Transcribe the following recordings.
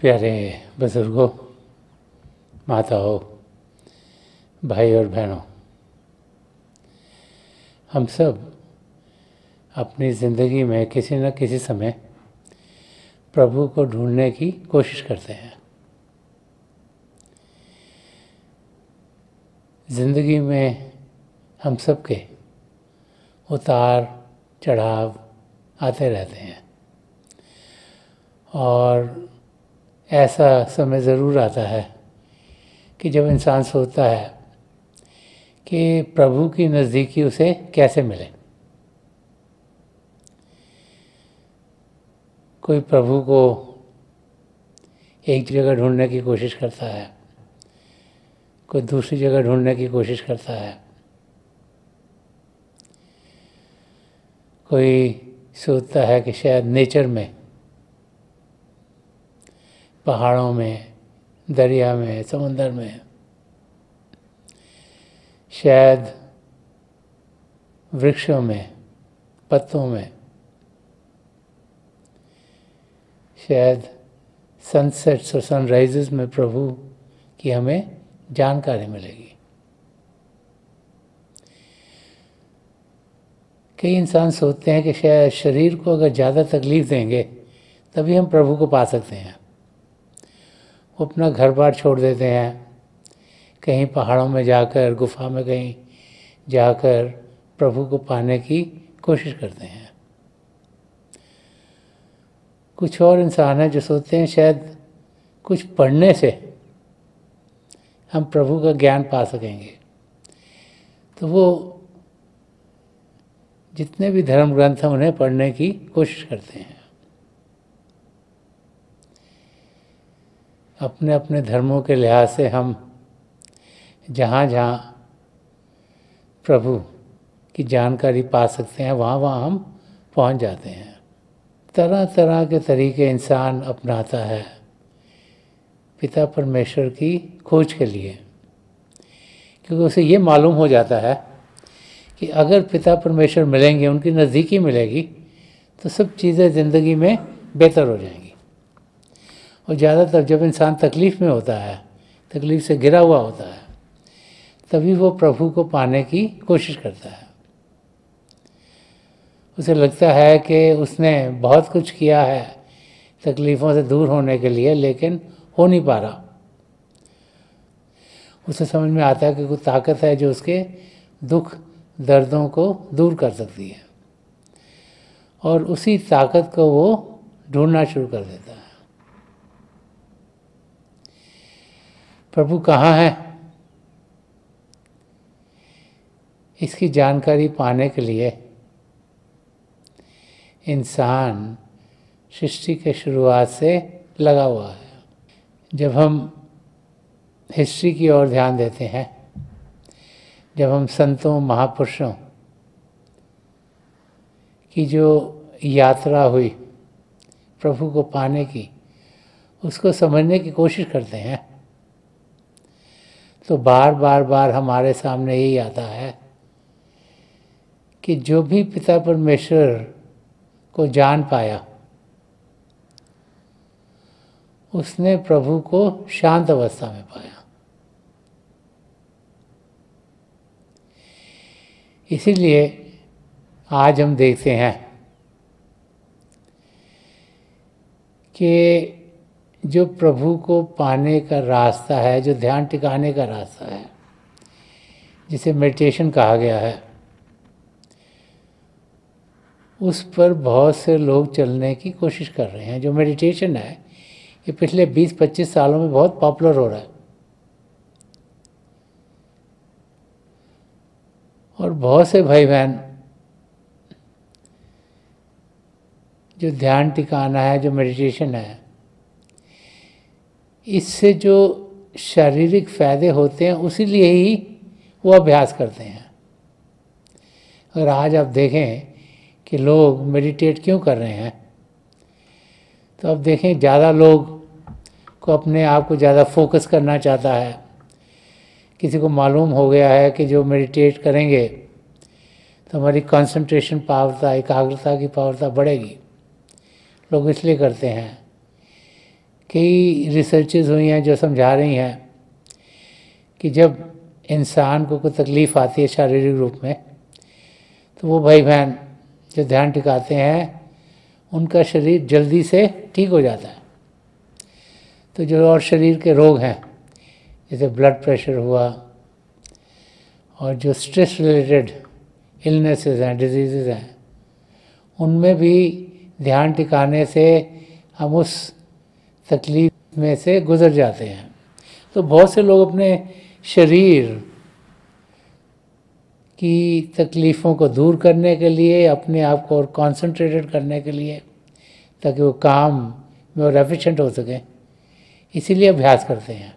प्यारे बुजुर्गों माताओं भाई और बहनों हम सब अपनी ज़िंदगी में किसी न किसी समय प्रभु को ढूंढने की कोशिश करते हैं ज़िंदगी में हम सब के उतार चढ़ाव आते रहते हैं और ऐसा समय ज़रूर आता है कि जब इंसान सोचता है कि प्रभु की नज़दीकी उसे कैसे मिले कोई प्रभु को एक जगह ढूंढने की कोशिश करता है कोई दूसरी जगह ढूंढने की कोशिश करता है कोई सोचता है कि शायद नेचर में पहाड़ों में दरिया में समंदर में शायद वृक्षों में पत्तों में शायद सनसेट्स और सनराइजेस में प्रभु की हमें जानकारी मिलेगी कई इंसान सोचते हैं कि शायद शरीर को अगर ज़्यादा तकलीफ देंगे तभी हम प्रभु को पा सकते हैं वो अपना घर बार छोड़ देते हैं कहीं पहाड़ों में जाकर गुफा में कहीं जाकर प्रभु को पाने की कोशिश करते हैं कुछ और इंसान हैं जो सोचते हैं शायद कुछ पढ़ने से हम प्रभु का ज्ञान पा सकेंगे तो वो जितने भी धर्म ग्रंथ हैं उन्हें पढ़ने की कोशिश करते हैं अपने अपने धर्मों के लिहाज से हम जहाँ जहाँ प्रभु की जानकारी पा सकते हैं वहाँ वहाँ हम पहुँच जाते हैं तरह तरह के तरीके इंसान अपनाता है पिता परमेश्वर की खोज के लिए क्योंकि उसे ये मालूम हो जाता है कि अगर पिता परमेश्वर मिलेंगे उनकी नज़दीकी मिलेगी तो सब चीज़ें ज़िंदगी में बेहतर हो जाएंगी और ज़्यादातर जब इंसान तकलीफ़ में होता है तकलीफ़ से घिरा हुआ होता है तभी वो प्रभु को पाने की कोशिश करता है उसे लगता है कि उसने बहुत कुछ किया है तकलीफ़ों से दूर होने के लिए लेकिन हो नहीं पा रहा उसे समझ में आता है कि कोई ताकत है जो उसके दुख दर्दों को दूर कर सकती है और उसी ताकत को वो ढूंढना शुरू कर देता है प्रभु कहाँ हैं इसकी जानकारी पाने के लिए इंसान सृष्टि के शुरुआत से लगा हुआ है जब हम हिस्ट्री की ओर ध्यान देते हैं जब हम संतों महापुरुषों की जो यात्रा हुई प्रभु को पाने की उसको समझने की कोशिश करते हैं तो बार बार बार हमारे सामने यही आता है कि जो भी पिता परमेश्वर को जान पाया उसने प्रभु को शांत अवस्था में पाया इसीलिए आज हम देखते हैं कि जो प्रभु को पाने का रास्ता है जो ध्यान टिकाने का रास्ता है जिसे मेडिटेशन कहा गया है उस पर बहुत से लोग चलने की कोशिश कर रहे हैं जो मेडिटेशन है ये पिछले 20-25 सालों में बहुत पॉपुलर हो रहा है और बहुत से भाई बहन जो ध्यान टिकाना है जो मेडिटेशन है इससे जो शारीरिक फ़ायदे होते हैं उसी लिए ही वो अभ्यास करते हैं अगर आज आप देखें कि लोग मेडिटेट क्यों कर रहे हैं तो अब देखें ज़्यादा लोग को अपने आप को ज़्यादा फोकस करना चाहता है किसी को मालूम हो गया है कि जो मेडिटेट करेंगे तो हमारी कंसंट्रेशन पावरता एकाग्रता की पावरता बढ़ेगी लोग इसलिए करते हैं कई रिसर्चेज हुई हैं जो समझा रही हैं कि जब इंसान को कोई तकलीफ़ आती है शारीरिक रूप में तो वो भाई बहन जो ध्यान टिकाते हैं उनका शरीर जल्दी से ठीक हो जाता है तो जो और शरीर के रोग हैं जैसे ब्लड प्रेशर हुआ और जो स्ट्रेस रिलेटेड इलनेसेस हैं डिजीज़ हैं उनमें भी ध्यान टिकाने से हम उस तकलीफ में से गुजर जाते हैं तो बहुत से लोग अपने शरीर की तकलीफ़ों को दूर करने के लिए अपने आप को और कॉन्सनट्रेटेड करने के लिए ताकि वो काम में और एफिशेंट हो सकें इसीलिए अभ्यास करते हैं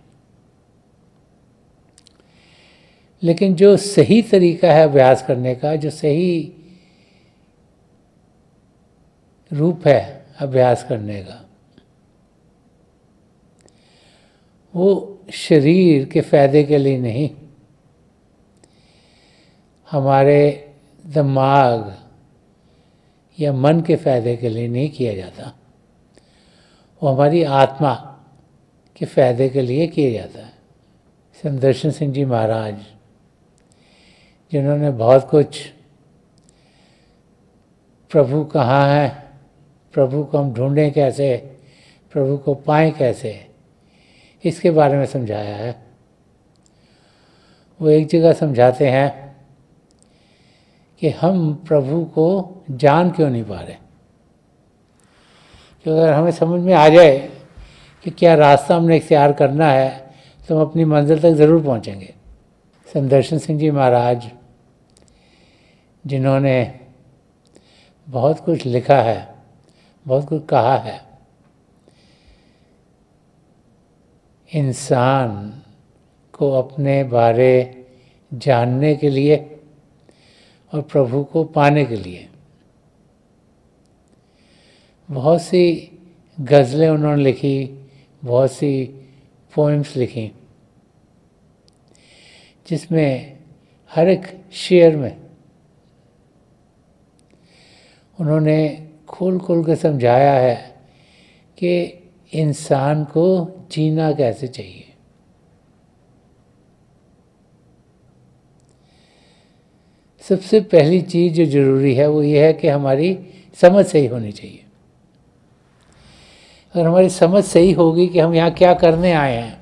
लेकिन जो सही तरीका है अभ्यास करने का जो सही रूप है अभ्यास करने का वो शरीर के फायदे के लिए नहीं हमारे दिमाग या मन के फायदे के लिए नहीं किया जाता वो हमारी आत्मा के फायदे के लिए किया जाता है संदर्शन सिंह जी महाराज जिन्होंने बहुत कुछ प्रभु कहाँ है प्रभु को हम ढूंढें कैसे प्रभु को पाएं कैसे इसके बारे में समझाया है वो एक जगह समझाते हैं कि हम प्रभु को जान क्यों नहीं पा रहे कि अगर हमें समझ में आ जाए कि क्या रास्ता हमने इख्तियार करना है तो हम अपनी मंजिल तक ज़रूर पहुंचेंगे संदर्शन सिंह जी महाराज जिन्होंने बहुत कुछ लिखा है बहुत कुछ कहा है इंसान को अपने बारे जानने के लिए और प्रभु को पाने के लिए बहुत सी गज़लें उन्होंने लिखी बहुत सी पोइम्स लिखी जिसमें हर एक शेयर में उन्होंने खोल खोल के समझाया है कि इंसान को जीना कैसे चाहिए सबसे पहली चीज़ जो ज़रूरी है वो ये है कि हमारी समझ सही होनी चाहिए अगर हमारी समझ सही होगी कि हम यहाँ क्या करने आए हैं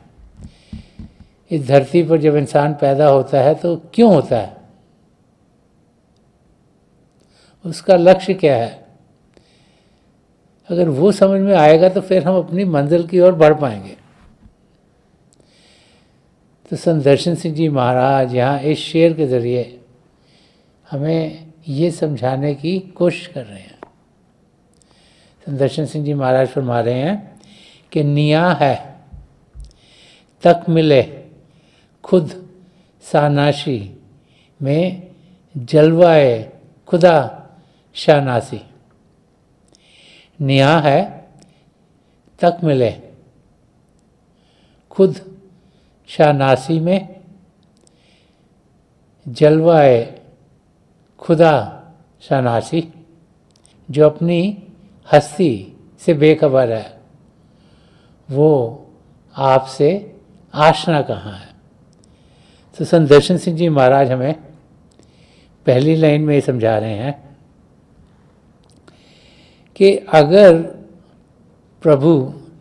इस धरती पर जब इंसान पैदा होता है तो क्यों होता है उसका लक्ष्य क्या है अगर वो समझ में आएगा तो फिर हम अपनी मंजिल की ओर बढ़ पाएंगे तो संत दर्शन सिंह जी महाराज यहाँ इस शेर के ज़रिए हमें ये समझाने की कोशिश कर रहे हैं संत दर्शन सिंह जी महाराज फरमा रहे हैं कि निया है तक मिले खुद सानाशी में जलवाए खुदा शानासी निहा है तक मिले खुद शाहनासी में जलवा है खुदा शाहनासी जो अपनी हस्ती से बेखबर है वो आपसे आशना कहाँ है तो संदर्शन सिंह जी महाराज हमें पहली लाइन में ये समझा रहे हैं कि अगर प्रभु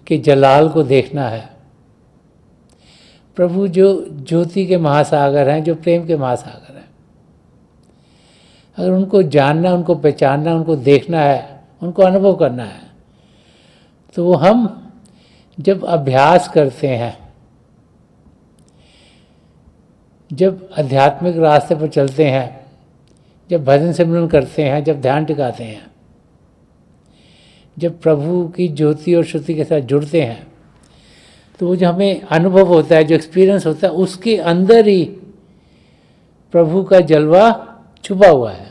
के जलाल को देखना है प्रभु जो ज्योति के महासागर हैं जो प्रेम के महासागर हैं अगर उनको जानना उनको पहचानना उनको देखना है उनको अनुभव करना है तो वो हम जब अभ्यास करते हैं जब आध्यात्मिक रास्ते पर चलते हैं जब भजन सिमरन करते हैं जब ध्यान टिकाते हैं जब प्रभु की ज्योति और श्रुति के साथ जुड़ते हैं तो वो जो हमें अनुभव होता है जो एक्सपीरियंस होता है उसके अंदर ही प्रभु का जलवा छुपा हुआ है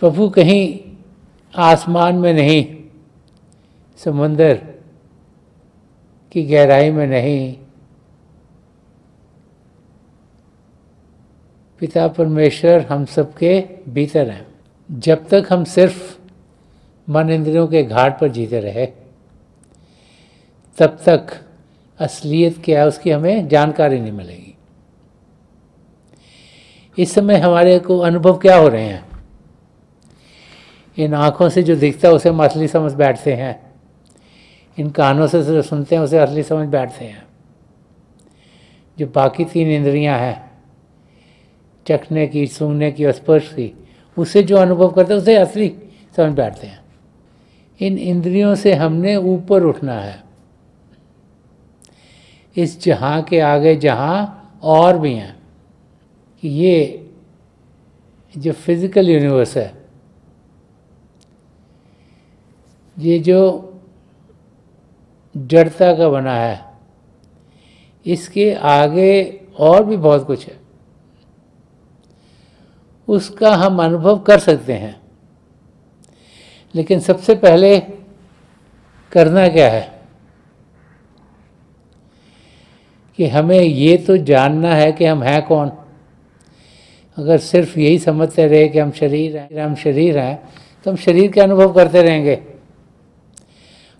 प्रभु कहीं आसमान में नहीं समंदर की गहराई में नहीं पिता परमेश्वर हम सबके भीतर हैं जब तक हम सिर्फ मन इंद्रियों के घाट पर जीते रहे तब तक असलियत क्या है उसकी हमें जानकारी नहीं मिलेगी इस समय हमारे को अनुभव क्या हो रहे हैं इन आँखों से जो दिखता है उसे हम असली समझ बैठते हैं इन कानों से जो सुनते हैं उसे असली समझ बैठते हैं जो बाकी तीन इंद्रियां हैं चखने की सूंघने की और स्पर्श की उससे जो अनुभव करते हैं उसे असली समझ बैठते हैं इन इंद्रियों से हमने ऊपर उठना है इस जहाँ के आगे जहाँ और भी हैं कि ये जो फिज़िकल यूनिवर्स है ये जो जड़ता का बना है इसके आगे और भी बहुत कुछ है उसका हम अनुभव कर सकते हैं लेकिन सबसे पहले करना क्या है कि हमें ये तो जानना है कि हम हैं कौन अगर सिर्फ यही समझते रहे कि हम शरीर हैं हम शरीर हैं तो हम शरीर के अनुभव करते रहेंगे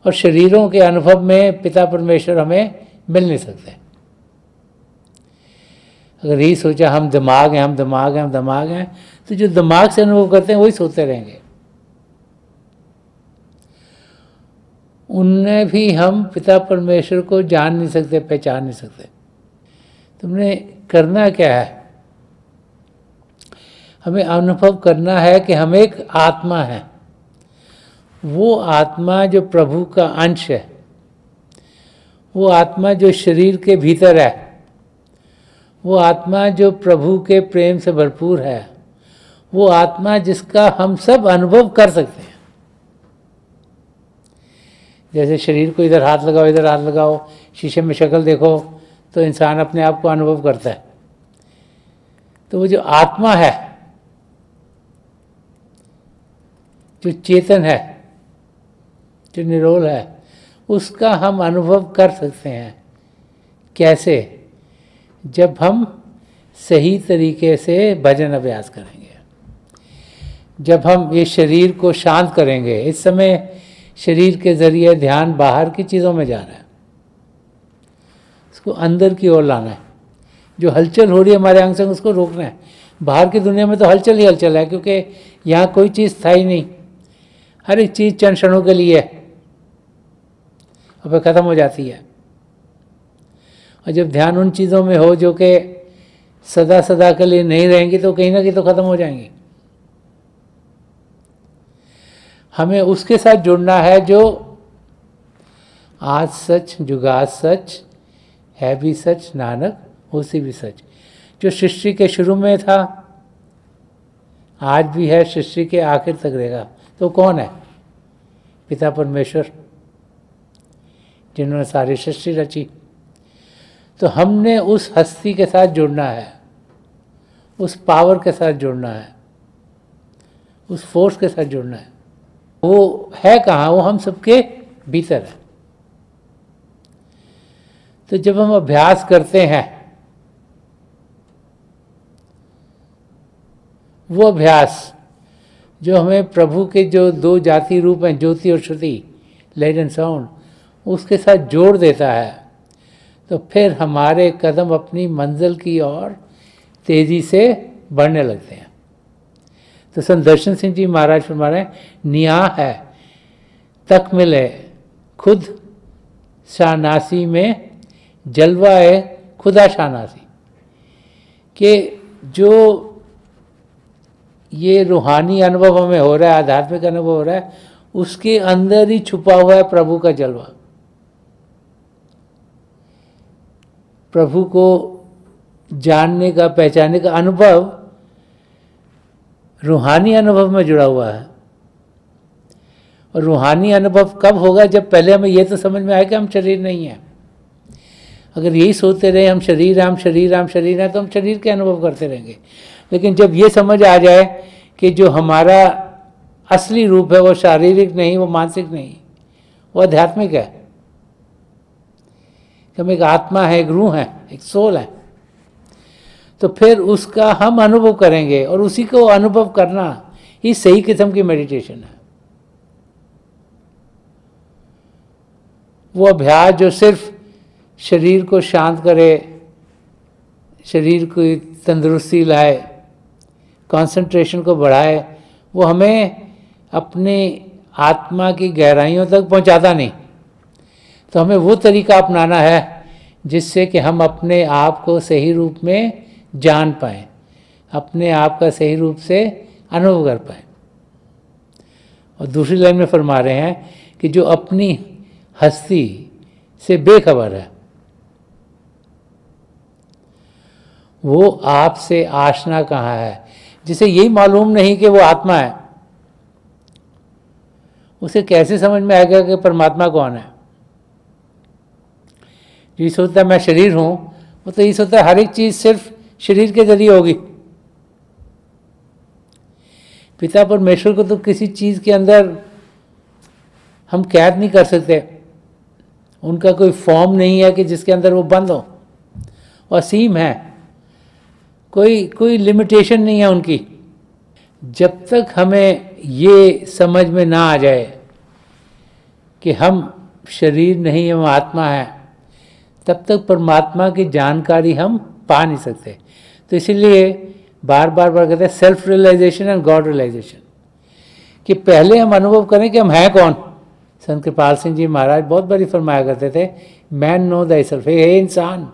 और शरीरों के अनुभव में पिता परमेश्वर हमें मिल नहीं सकते अगर यही सोचा हम दिमाग हैं हम दिमाग हैं हम दिमाग हैं तो जो दिमाग से अनुभव करते हैं वही सोते रहेंगे उनने भी हम पिता परमेश्वर को जान नहीं सकते पहचान नहीं सकते तुमने करना क्या है हमें अनुभव करना है कि हम एक आत्मा हैं वो आत्मा जो प्रभु का अंश है वो आत्मा जो शरीर के भीतर है वो आत्मा जो प्रभु के प्रेम से भरपूर है वो आत्मा जिसका हम सब अनुभव कर सकते हैं जैसे शरीर को इधर हाथ लगाओ इधर हाथ लगाओ शीशे में शक्ल देखो तो इंसान अपने आप को अनुभव करता है तो वो जो आत्मा है जो चेतन है जो निरोल है उसका हम अनुभव कर सकते हैं कैसे जब हम सही तरीके से भजन अभ्यास करेंगे जब हम ये शरीर को शांत करेंगे इस समय शरीर के ज़रिए ध्यान बाहर की चीज़ों में जा रहा है इसको अंदर की ओर लाना है जो हलचल हो रही है हमारे अंग संग उसको रोकना है बाहर की दुनिया में तो हलचल ही हलचल है क्योंकि यहाँ कोई चीज़ था ही नहीं हर एक चीज़ चंद क्षणों के लिए है और फिर ख़त्म हो जाती है और जब ध्यान उन चीज़ों में हो जो कि सदा सदा के लिए नहीं रहेंगी तो कहीं ना कहीं तो ख़त्म हो जाएंगी हमें उसके साथ जुड़ना है जो आज सच जुगाज सच है भी सच नानक उसी भी सच जो सृष्टि के शुरू में था आज भी है सृष्टि के आखिर तक रहेगा तो कौन है पिता परमेश्वर जिन्होंने सारी सृष्टि रची तो हमने उस हस्ती के साथ जुड़ना है उस पावर के साथ जुड़ना है उस फोर्स के साथ जुड़ना है वो है कहाँ वो हम सबके भीतर है तो जब हम अभ्यास करते हैं वो अभ्यास जो हमें प्रभु के जो दो जाति रूप हैं ज्योति और श्रुति लाइट एंड साउंड उसके साथ जोड़ देता है तो फिर हमारे कदम अपनी मंजिल की ओर तेज़ी से बढ़ने लगते हैं तो संदर्शन सिंह जी महाराज फरमा रहे निया है तक मिले खुद शानासी में जलवा है खुदा शानासी के जो ये रूहानी अनुभव हमें हो रहा है आध्यात्मिक अनुभव हो रहा है उसके अंदर ही छुपा हुआ है प्रभु का जलवा प्रभु को जानने का पहचानने का अनुभव रूहानी अनुभव में जुड़ा हुआ है और रूहानी अनुभव कब होगा जब पहले हमें यह तो समझ में आया कि हम शरीर नहीं हैं अगर यही सोचते रहे हम शरीर हम शरीर हम शरीर हैं तो हम शरीर के अनुभव करते रहेंगे लेकिन जब ये समझ आ जाए कि जो हमारा असली रूप है वो शारीरिक नहीं वो मानसिक नहीं वो आध्यात्मिक है कि हम एक आत्मा है एक रूह है एक सोल है तो फिर उसका हम अनुभव करेंगे और उसी को अनुभव करना ही सही किस्म की मेडिटेशन है वो अभ्यास जो सिर्फ शरीर को शांत करे शरीर को तंदुरुस्ती लाए कंसंट्रेशन को बढ़ाए वो हमें अपनी आत्मा की गहराइयों तक पहुंचाता नहीं तो हमें वो तरीका अपनाना है जिससे कि हम अपने आप को सही रूप में जान पाए अपने आप का सही रूप से अनुभव कर पाए और दूसरी लाइन में फरमा रहे हैं कि जो अपनी हस्ती से बेखबर है वो आपसे आशना कहाँ है जिसे यही मालूम नहीं कि वो आत्मा है उसे कैसे समझ में आएगा कि परमात्मा कौन है ये सोचता है मैं शरीर हूँ वो तो ये सोचता है हर एक चीज़ सिर्फ शरीर के जरिए होगी पिता परमेश्वर को तो किसी चीज़ के अंदर हम कैद नहीं कर सकते उनका कोई फॉर्म नहीं है कि जिसके अंदर वो बंद हो असीम है कोई कोई लिमिटेशन नहीं है उनकी जब तक हमें ये समझ में ना आ जाए कि हम शरीर नहीं हम आत्मा हैं तब तक परमात्मा की जानकारी हम पा नहीं सकते तो इसीलिए बार बार बार कहते हैं self realisation and God realisation कि पहले हम अनुभव करें कि हम हैं कौन संत कृपाल सिंह जी महाराज बहुत बड़ी फरमाया करते थे मैन नो दाई सेल्फ हे इंसान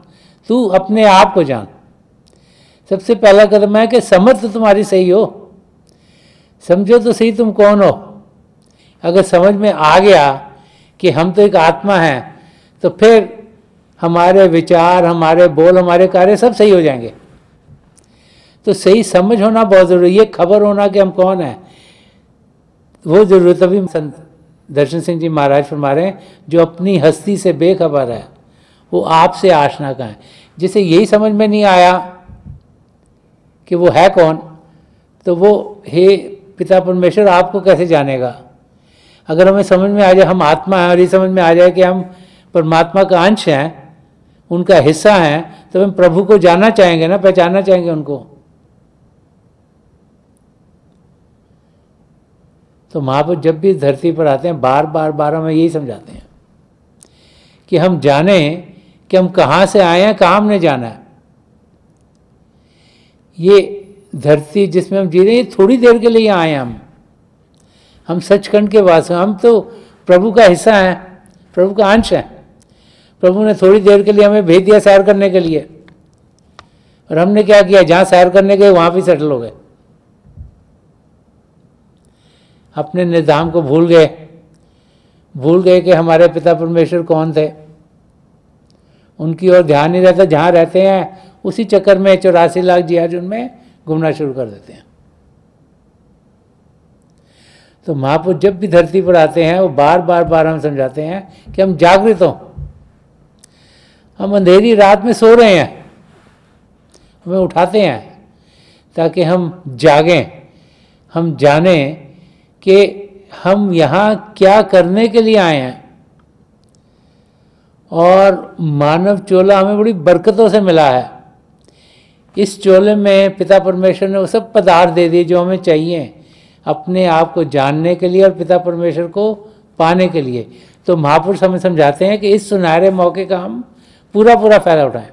तू अपने आप को जान सबसे पहला कदम है कि समझ तो तुम्हारी सही हो समझो तो सही तुम कौन हो अगर समझ में आ गया कि हम तो एक आत्मा हैं तो फिर हमारे विचार हमारे बोल हमारे कार्य सब सही हो जाएंगे तो सही समझ होना बहुत ज़रूरी ये खबर होना कि हम कौन हैं वो जरूरत अभी संत दर्शन सिंह जी महाराज फरमा रहे हैं जो अपनी हस्ती से बेखबर है वो आपसे आशना का है जिसे यही समझ में नहीं आया कि वो है कौन तो वो हे पिता परमेश्वर आपको कैसे जानेगा अगर हमें समझ में आ जाए हम आत्मा हैं और ये समझ में आ जाए कि हम परमात्मा का अंश हैं उनका हिस्सा है तो हम प्रभु को जाना चाहेंगे ना पहचानना चाहेंगे उनको तो महापुर जब भी धरती पर आते हैं बार बार बार हमें यही समझाते हैं कि हम जाने कि हम कहाँ से आए हैं कहाँ हमने जाना है ये धरती जिसमें हम जी रहे हैं थोड़ी देर के लिए आए हम हम सचखंड के वास हम तो प्रभु का हिस्सा हैं प्रभु का अंश है प्रभु ने थोड़ी देर के लिए हमें भेज दिया सैर करने के लिए और हमने क्या किया जहाँ सैर करने गए वहाँ भी सेटल हो गए अपने निजाम को भूल गए भूल गए कि हमारे पिता परमेश्वर कौन थे उनकी ओर ध्यान नहीं रहता जहाँ रहते हैं उसी चक्कर में चौरासी लाख जी अर्जुन में घूमना शुरू कर देते हैं तो महापुरुष जब भी धरती पर आते हैं वो बार बार बार हम समझाते हैं कि हम जागृत हों हम अंधेरी रात में सो रहे हैं हमें उठाते हैं ताकि हम जागें हम जाने कि हम यहाँ क्या करने के लिए आए हैं और मानव चोला हमें बड़ी बरकतों से मिला है इस चोले में पिता परमेश्वर ने वो सब पदार्थ दे दिए जो हमें चाहिए अपने आप को जानने के लिए और पिता परमेश्वर को पाने के लिए तो महापुरुष हमें समझाते हैं कि इस सुनहरे मौके का हम पूरा पूरा फ़ायदा उठाएं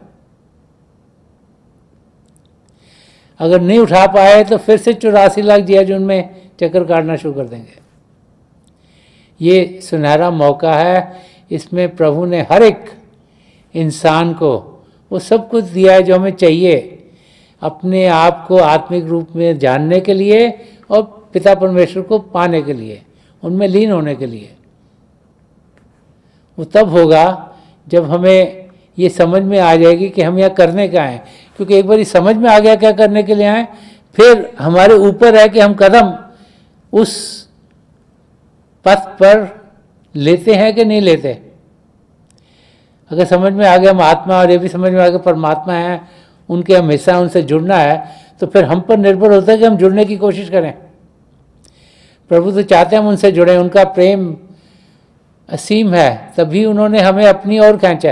अगर नहीं उठा पाए तो फिर से चौरासी लाख जिया जून में चक्कर काटना शुरू कर देंगे ये सुनहरा मौका है इसमें प्रभु ने हर एक इंसान को वो सब कुछ दिया है जो हमें चाहिए अपने आप को आत्मिक रूप में जानने के लिए और पिता परमेश्वर को पाने के लिए उनमें लीन होने के लिए वो तब होगा जब हमें ये समझ में आ जाएगी कि हम यहाँ करने का आए क्योंकि एक बार समझ में आ गया क्या करने के लिए आए फिर हमारे ऊपर है कि हम कदम उस पथ पर लेते हैं कि नहीं लेते अगर समझ में आ गया हम आत्मा और ये भी समझ में आ गया परमात्मा है उनके हमेशा उनसे जुड़ना है तो फिर हम पर निर्भर होता है कि हम जुड़ने की कोशिश करें प्रभु तो चाहते हैं हम उनसे जुड़ें उनका प्रेम असीम है तभी उन्होंने हमें अपनी ओर खींचा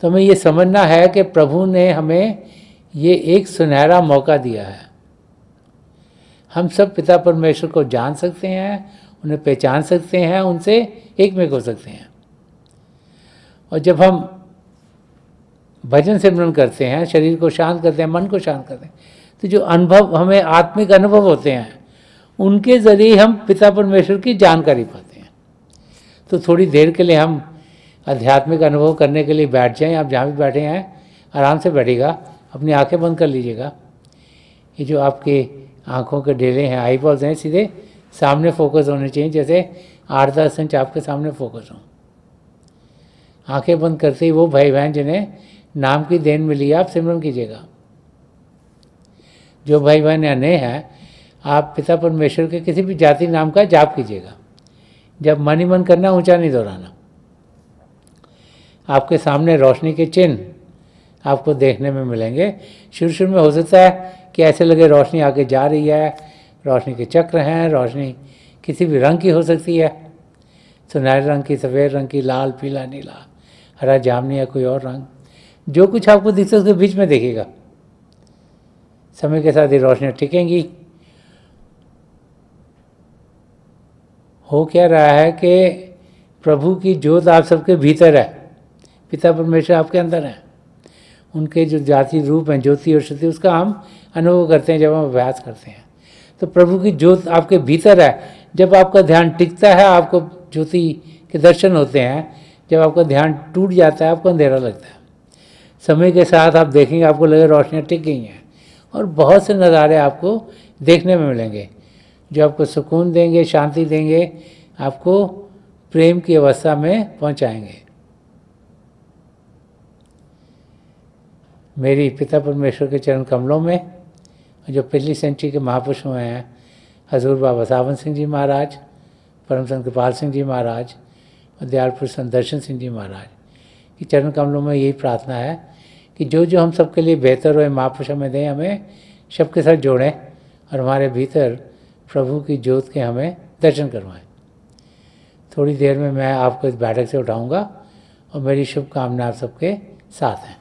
तो हमें ये समझना है कि प्रभु ने हमें ये एक सुनहरा मौका दिया है हम सब पिता परमेश्वर को जान सकते हैं उन्हें पहचान सकते हैं उनसे एक में हो सकते हैं और जब हम भजन सिमरन करते हैं शरीर को शांत करते हैं मन को शांत करते हैं तो जो अनुभव हमें आत्मिक अनुभव होते हैं उनके ज़रिए हम पिता परमेश्वर की जानकारी पाते हैं तो थोड़ी देर के लिए हम आध्यात्मिक अनुभव करने के लिए बैठ जाएं आप जहाँ भी बैठे हैं आराम से बैठेगा अपनी आंखें बंद कर लीजिएगा ये जो आपके आंखों के डेले हैं आई बॉल्स हैं सीधे सामने फोकस होने चाहिए जैसे आठ दस इंच आपके सामने फोकस हों आंखें बंद करते ही वो भाई बहन जिन्हें नाम की देन मिली आप सिमरन कीजिएगा जो भाई बहन नए हैं आप पिता परमेश्वर के किसी भी जाति नाम का जाप कीजिएगा जब मन ही मन करना ऊँचा नहीं दोहराना आपके सामने रोशनी के चिन्ह आपको देखने में मिलेंगे शुरू शुरू में हो सकता है कि ऐसे लगे रोशनी आगे जा रही है रोशनी के चक्र हैं रोशनी किसी भी रंग की हो सकती है सुनहरे तो रंग की सफ़ेद रंग की लाल पीला नीला हरा जामनी या कोई और रंग जो कुछ आपको दिख सकते उसके बीच में देखेगा समय के साथ ये रोशनियाँ टिकेंगी हो क्या रहा है कि प्रभु की जोत आप सबके भीतर है पिता परमेश्वर आपके अंदर हैं उनके जो जाति रूप हैं ज्योति और श्रुति उसका हम अनुभव करते हैं जब हम अभ्यास करते हैं तो प्रभु की ज्योत आपके भीतर है जब आपका ध्यान टिकता है आपको ज्योति के दर्शन होते हैं जब आपका ध्यान टूट जाता है आपको अंधेरा लगता है समय के साथ आप देखेंगे आपको लगे रोशनियाँ टिक गई हैं और बहुत से नज़ारे आपको देखने में मिलेंगे जो आपको सुकून देंगे शांति देंगे आपको प्रेम की अवस्था में पहुंचाएंगे मेरी पिता परमेश्वर के चरण कमलों में जो पिछली सेंचुरी के महापुरुष हुए हैं हजूर बाबा सावन सिंह जी महाराज परम संत कृपाल सिंह जी महाराज और दयालपुर संत दर्शन सिंह जी महाराज कि चरण कमलों में यही प्रार्थना है कि जो जो हम सबके लिए बेहतर हो महापुरुष हमें दें हमें सबके साथ जोड़ें और हमारे भीतर प्रभु की ज्योत के हमें दर्शन करवाएं थोड़ी देर में मैं आपको इस बैठक से उठाऊंगा और मेरी शुभकामनाएं आप सबके साथ हैं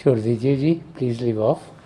छोड़ दीजिए जी प्लीज़ लिव ऑफ